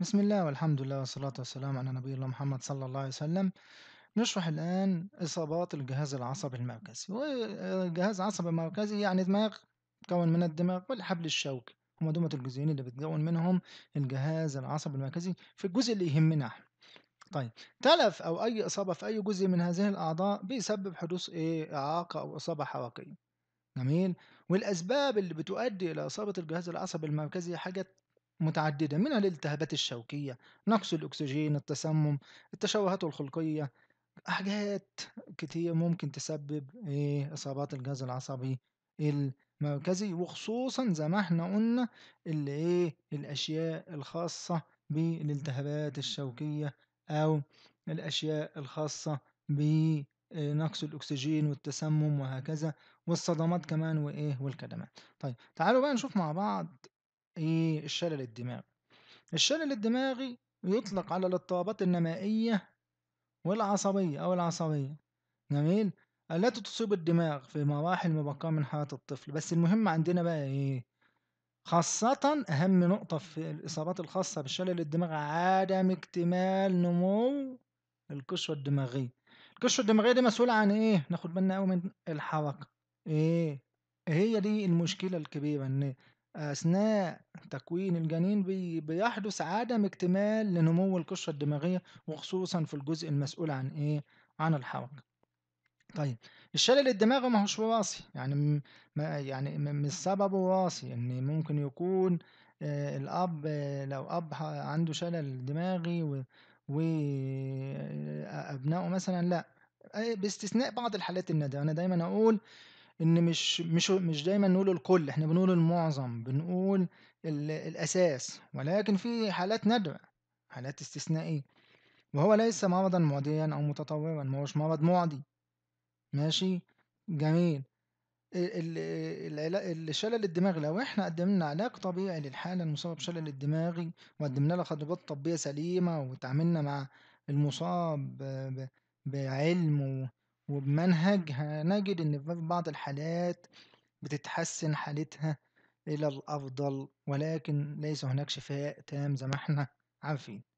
بسم الله والحمد لله والصلاة والسلام على نبي الله محمد صلى الله عليه وسلم نشرح الآن إصابات الجهاز العصبي المركزي والجهاز العصبي المركزي يعني دماغ تكون من الدماغ والحبل الشوكي هما دومة الجزئين اللي بتكون منهم الجهاز العصبي المركزي في الجزء اللي يهمنا احنا طيب تلف أو أي إصابة في أي جزء من هذه الأعضاء بيسبب حدوث إيه إعاقة أو إصابة حركية جميل والأسباب اللي بتؤدي إلى إصابة الجهاز العصبي المركزي حاجات متعددة من الالتهابات الشوكية نقص الأكسجين التسمم التشوهات الخلقية حاجات كتير ممكن تسبب إيه إصابات الجهاز العصبي المركزي وخصوصا زي ما احنا قلنا اللي ايه الأشياء الخاصة بالالتهابات الشوكية أو الأشياء الخاصة بنقص آه، الأكسجين والتسمم وهكذا والصدمات كمان وإيه والكدمات طيب تعالوا بقى نشوف مع بعض إيه الشلل الدماغي الشلل الدماغي يطلق على الاضطرابات النمائية والعصبية أو العصبية جميل التي تصيب الدماغ في مراحل مبكرة من حياة الطفل بس المهم عندنا بقى إيه خاصة أهم نقطة في الإصابات الخاصة بالشلل الدماغ عدم اكتمال نمو القشرة الدماغية القشرة الدماغية دي مسؤولة عن إيه؟ ناخد بالنا أوي من الحركة إيه؟ هي دي المشكلة الكبيرة إن أثناء تكوين الجنين بي بيحدث عدم اكتمال لنمو القشرة الدماغية وخصوصا في الجزء المسؤول عن إيه؟ عن الحركة. طيب الشلل الدماغي ما هوش وراثي يعني ما يعني مش سببه وراثي ان ممكن يكون آه، الاب لو اب عنده شلل دماغي وابنائه آه، مثلا لا باستثناء بعض الحالات النادره انا دايما اقول إن مش مش مش دايمًا نقول الكل، إحنا بنقول المعظم، بنقول ال الأساس، ولكن في حالات نادرة، حالات استثنائية، وهو ليس مرضًا معديًا أو متطورًا، ما هوش مرض معدي، ماشي؟ جميل، ال ال الشلل الدماغي لو إحنا قدمنا علاج طبيعي للحالة المصابة بشلل الدماغي وقدمنا لها خطوات طبية سليمة وتعاملنا مع المصاب بعلم وبمنهج هنجد إن في بعض الحالات بتتحسن حالتها إلى الأفضل ولكن ليس هناك شفاء تام زي ما احنا عارفين.